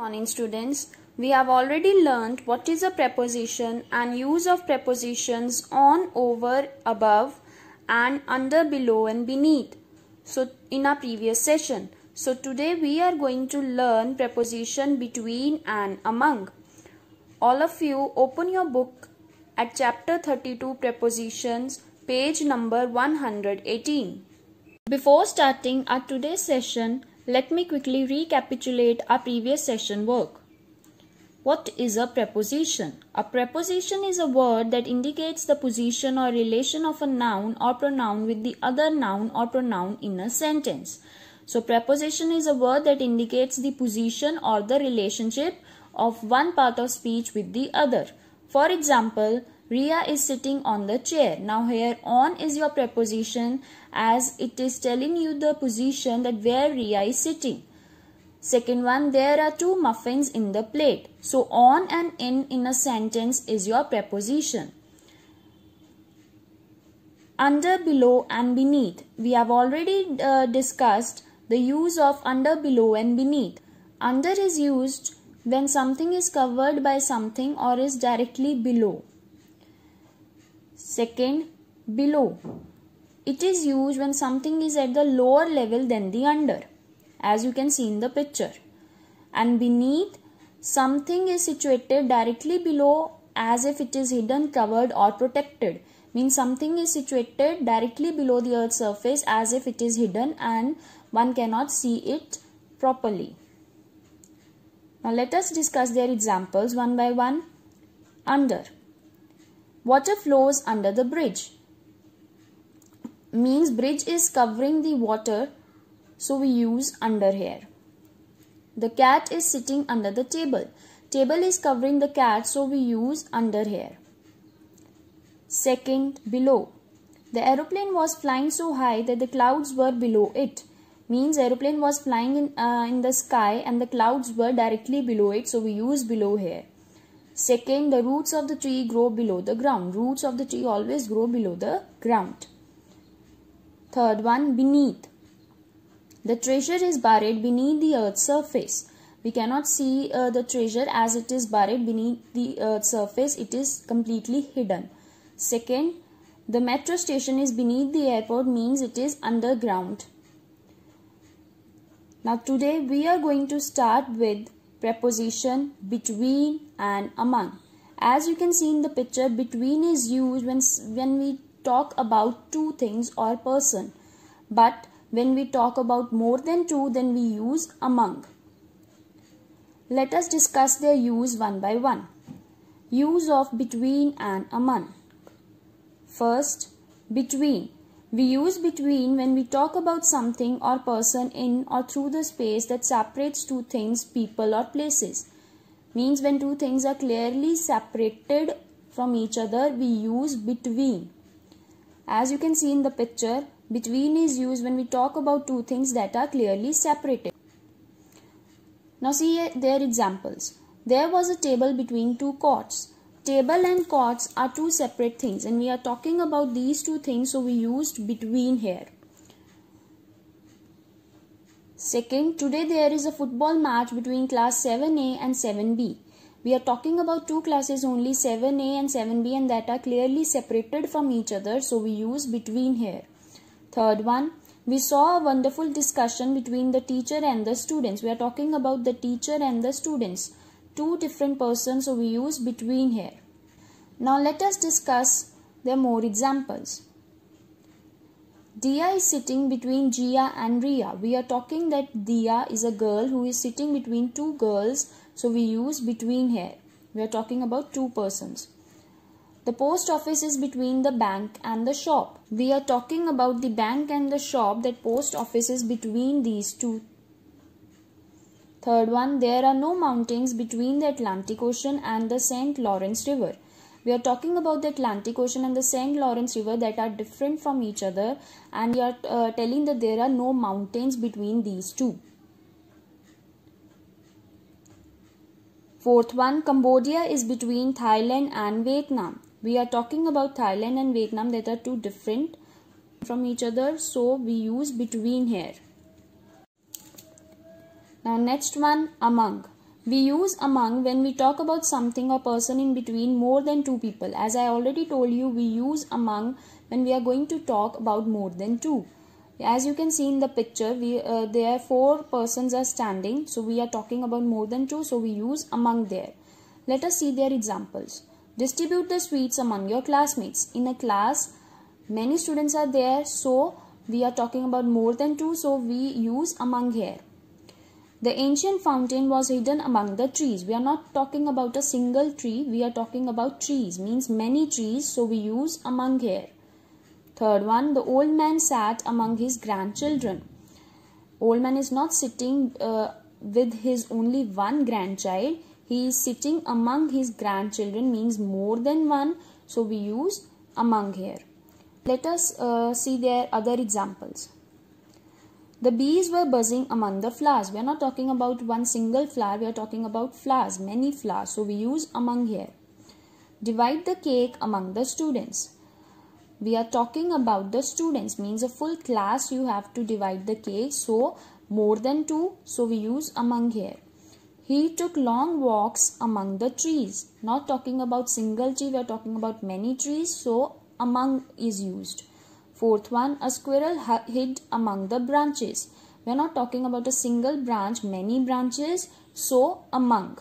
Morning students, we have already learned what is a preposition and use of prepositions on, over, above and under, below and beneath. So in our previous session. So today we are going to learn preposition between and among. All of you open your book at chapter 32 prepositions page number 118. Before starting our today's session, let me quickly recapitulate our previous session work. What is a preposition? A preposition is a word that indicates the position or relation of a noun or pronoun with the other noun or pronoun in a sentence. So, preposition is a word that indicates the position or the relationship of one part of speech with the other. For example, Ria is sitting on the chair. Now here on is your preposition as it is telling you the position that where Ria is sitting. Second one, there are two muffins in the plate. So on and in in a sentence is your preposition. Under, below and beneath. We have already uh, discussed the use of under, below and beneath. Under is used when something is covered by something or is directly below. Second, below. It is used when something is at the lower level than the under, as you can see in the picture. And beneath, something is situated directly below as if it is hidden, covered or protected. Means something is situated directly below the earth's surface as if it is hidden and one cannot see it properly. Now let us discuss their examples one by one. Under Water flows under the bridge. Means bridge is covering the water so we use under here. The cat is sitting under the table. Table is covering the cat so we use under here. Second, below. The aeroplane was flying so high that the clouds were below it. Means aeroplane was flying in, uh, in the sky and the clouds were directly below it so we use below here. Second, the roots of the tree grow below the ground. Roots of the tree always grow below the ground. Third one, beneath. The treasure is buried beneath the earth's surface. We cannot see uh, the treasure as it is buried beneath the earth's surface. It is completely hidden. Second, the metro station is beneath the airport means it is underground. Now today we are going to start with preposition between and among. As you can see in the picture, between is used when, when we talk about two things or person. But when we talk about more than two, then we use among. Let us discuss their use one by one. Use of between and among. First, between. We use between when we talk about something or person in or through the space that separates two things, people or places. Means when two things are clearly separated from each other, we use between. As you can see in the picture, between is used when we talk about two things that are clearly separated. Now see eh, their examples. There was a table between two courts table and chords are two separate things and we are talking about these two things so we used between here. Second, today there is a football match between class 7A and 7B. We are talking about two classes only 7A and 7B and that are clearly separated from each other so we use between here. Third one, we saw a wonderful discussion between the teacher and the students. We are talking about the teacher and the students two different persons so we use between here. Now let us discuss the more examples. Dia is sitting between Gia and Ria. We are talking that Dia is a girl who is sitting between two girls so we use between here. We are talking about two persons. The post office is between the bank and the shop. We are talking about the bank and the shop that post office is between these two Third one, there are no mountains between the Atlantic Ocean and the St. Lawrence River. We are talking about the Atlantic Ocean and the St. Lawrence River that are different from each other, and we are uh, telling that there are no mountains between these two. Fourth one, Cambodia is between Thailand and Vietnam. We are talking about Thailand and Vietnam that are two different from each other, so we use between here. Now next one among. We use among when we talk about something or person in between more than two people. As I already told you, we use among when we are going to talk about more than two. As you can see in the picture, we uh, there four persons are standing. So we are talking about more than two. So we use among there. Let us see their examples. Distribute the sweets among your classmates. In a class, many students are there. So we are talking about more than two. So we use among here. The ancient fountain was hidden among the trees. We are not talking about a single tree, we are talking about trees, means many trees, so we use among here. Third one, the old man sat among his grandchildren. Old man is not sitting uh, with his only one grandchild, he is sitting among his grandchildren, means more than one, so we use among here. Let us uh, see their other examples. The bees were buzzing among the flowers. We are not talking about one single flower, we are talking about flowers, many flowers. So we use among here. Divide the cake among the students. We are talking about the students, means a full class you have to divide the cake. So more than two, so we use among here. He took long walks among the trees. Not talking about single tree, we are talking about many trees. So among is used. Fourth one, a squirrel hid among the branches. We are not talking about a single branch, many branches, so among.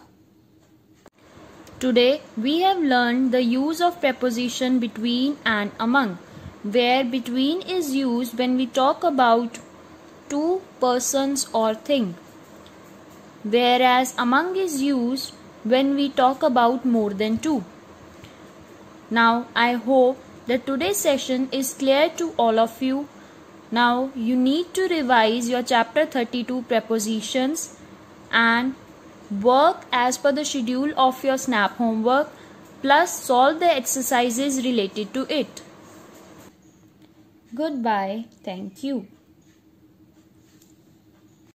Today, we have learned the use of preposition between and among, where between is used when we talk about two persons or thing, whereas among is used when we talk about more than two. Now, I hope the today's session is clear to all of you. Now you need to revise your chapter 32 prepositions and work as per the schedule of your SNAP homework plus solve the exercises related to it. Goodbye. Thank you.